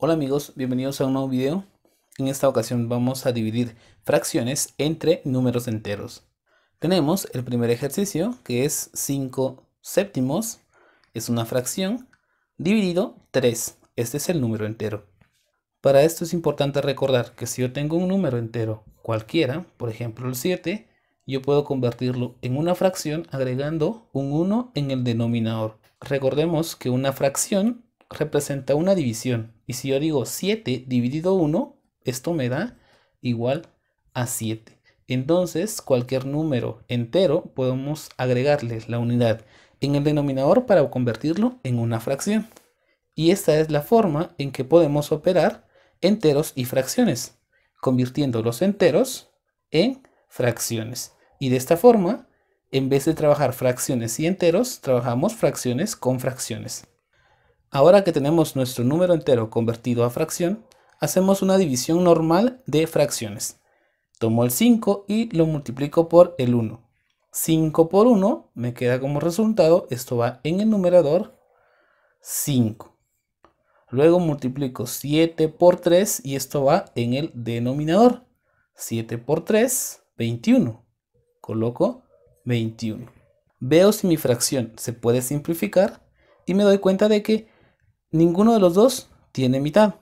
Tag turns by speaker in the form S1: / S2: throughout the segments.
S1: Hola amigos, bienvenidos a un nuevo video. En esta ocasión vamos a dividir fracciones entre números enteros. Tenemos el primer ejercicio que es 5 séptimos, es una fracción, dividido 3. Este es el número entero. Para esto es importante recordar que si yo tengo un número entero cualquiera, por ejemplo el 7, yo puedo convertirlo en una fracción agregando un 1 en el denominador. Recordemos que una fracción representa una división. Y si yo digo 7 dividido 1, esto me da igual a 7. Entonces, cualquier número entero podemos agregarle la unidad en el denominador para convertirlo en una fracción. Y esta es la forma en que podemos operar enteros y fracciones, convirtiendo los enteros en fracciones. Y de esta forma, en vez de trabajar fracciones y enteros, trabajamos fracciones con fracciones. Ahora que tenemos nuestro número entero convertido a fracción, hacemos una división normal de fracciones. Tomo el 5 y lo multiplico por el 1. 5 por 1 me queda como resultado, esto va en el numerador, 5. Luego multiplico 7 por 3 y esto va en el denominador. 7 por 3, 21. Coloco 21. Veo si mi fracción se puede simplificar y me doy cuenta de que Ninguno de los dos tiene mitad.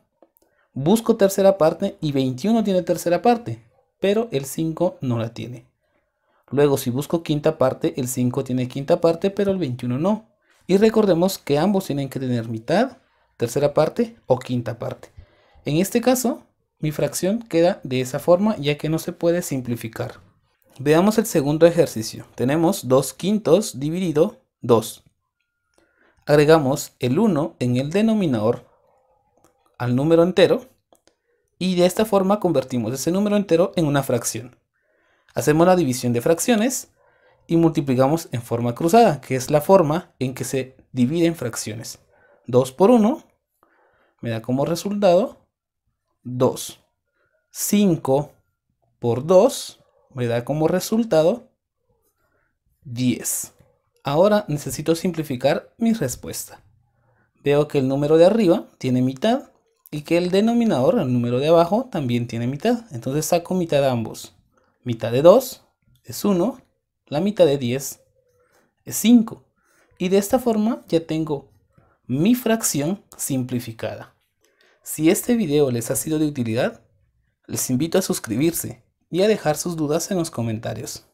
S1: Busco tercera parte y 21 tiene tercera parte, pero el 5 no la tiene. Luego si busco quinta parte, el 5 tiene quinta parte, pero el 21 no. Y recordemos que ambos tienen que tener mitad, tercera parte o quinta parte. En este caso, mi fracción queda de esa forma ya que no se puede simplificar. Veamos el segundo ejercicio. Tenemos 2 quintos dividido 2 agregamos el 1 en el denominador al número entero y de esta forma convertimos ese número entero en una fracción. Hacemos la división de fracciones y multiplicamos en forma cruzada, que es la forma en que se dividen fracciones. 2 por 1 me da como resultado 2. 5 por 2 me da como resultado 10. Ahora necesito simplificar mi respuesta. Veo que el número de arriba tiene mitad y que el denominador, el número de abajo, también tiene mitad. Entonces saco mitad de ambos. Mitad de 2 es 1, la mitad de 10 es 5. Y de esta forma ya tengo mi fracción simplificada. Si este video les ha sido de utilidad, les invito a suscribirse y a dejar sus dudas en los comentarios.